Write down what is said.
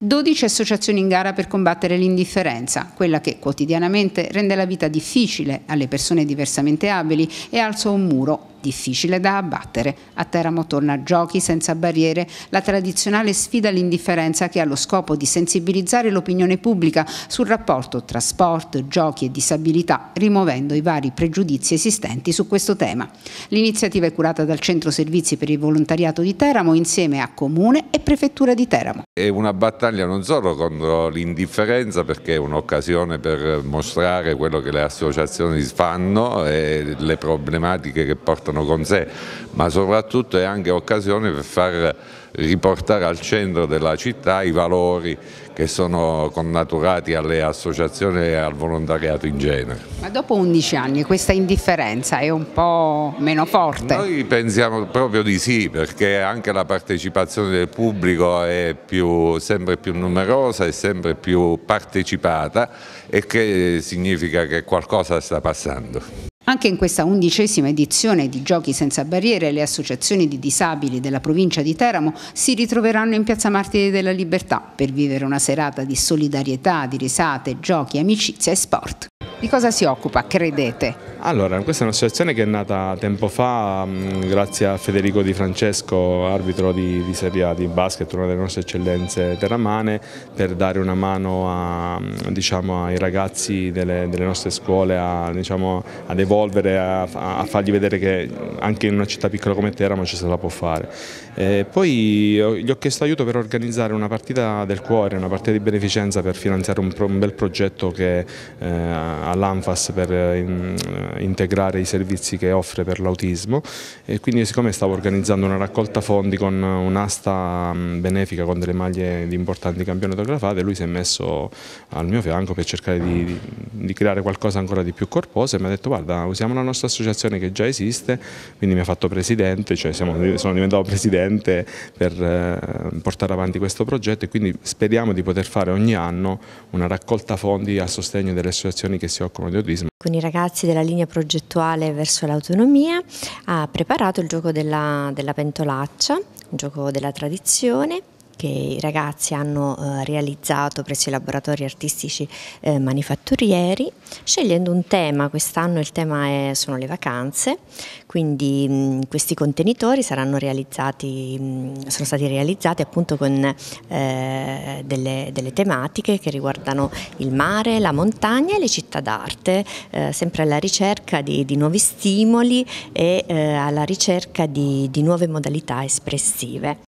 12 associazioni in gara per combattere l'indifferenza, quella che quotidianamente rende la vita difficile alle persone diversamente abili e alza un muro difficile da abbattere. A Teramo torna Giochi senza barriere, la tradizionale sfida all'indifferenza che ha lo scopo di sensibilizzare l'opinione pubblica sul rapporto tra sport, giochi e disabilità, rimuovendo i vari pregiudizi esistenti su questo tema. L'iniziativa è curata dal Centro Servizi per il Volontariato di Teramo insieme a Comune e Prefettura di Teramo. È una battaglia non solo contro l'indifferenza perché è un'occasione per mostrare quello che le associazioni fanno e le problematiche che portano portano con sé, ma soprattutto è anche occasione per far riportare al centro della città i valori che sono connaturati alle associazioni e al volontariato in genere. Ma dopo 11 anni questa indifferenza è un po' meno forte? Noi pensiamo proprio di sì perché anche la partecipazione del pubblico è più, sempre più numerosa e sempre più partecipata e che significa che qualcosa sta passando. Anche in questa undicesima edizione di Giochi senza barriere le associazioni di disabili della provincia di Teramo si ritroveranno in Piazza Martiri della Libertà per vivere una serata di solidarietà, di risate, giochi, amicizia e sport. Di cosa si occupa, credete? Allora, questa è un'associazione che è nata tempo fa mh, mm, grazie a Federico Di Francesco, arbitro di, di Serie A di basket, una delle nostre eccellenze terramane, per dare una mano a, mm, diciamo, ai ragazzi delle, delle nostre scuole a, diciamo, ad evolvere, a, a, fargli vedere che anche in una città piccola come Teramo ci se la può fare. E poi gli ho chiesto aiuto per organizzare una partita del cuore, una partita di beneficenza per finanziare un, pro, un bel progetto che eh, all'ANFAS per eh, in, eh, integrare i servizi che offre per l'autismo e quindi siccome stavo organizzando una raccolta fondi con un'asta mm, benefica con delle maglie di importanti campioni autografate lui si è messo al mio fianco per cercare di, di, creare qualcosa ancora di più corposo e mi ha detto guarda usiamo la nostra associazione che già esiste quindi mi ha fatto presidente, cioè siamo, sono diventato presidente per eh, portare avanti questo progetto e quindi speriamo di poter fare ogni anno una raccolta fondi a sostegno delle associazioni che si si occupano di autismo. Con i ragazzi della linea progettuale verso l'autonomia ha preparato il gioco della, della pentolaccia, un gioco della tradizione che i ragazzi hanno eh, realizzato presso i laboratori artistici eh, manifatturieri, scegliendo un tema, quest'anno il tema è, sono le vacanze, quindi mh, questi contenitori saranno realizzati, mh, sono stati realizzati appunto con eh, delle, delle, tematiche che riguardano il mare, la montagna e le città d'arte, eh, sempre alla ricerca di, di nuovi stimoli e eh, alla ricerca di, di nuove modalità espressive.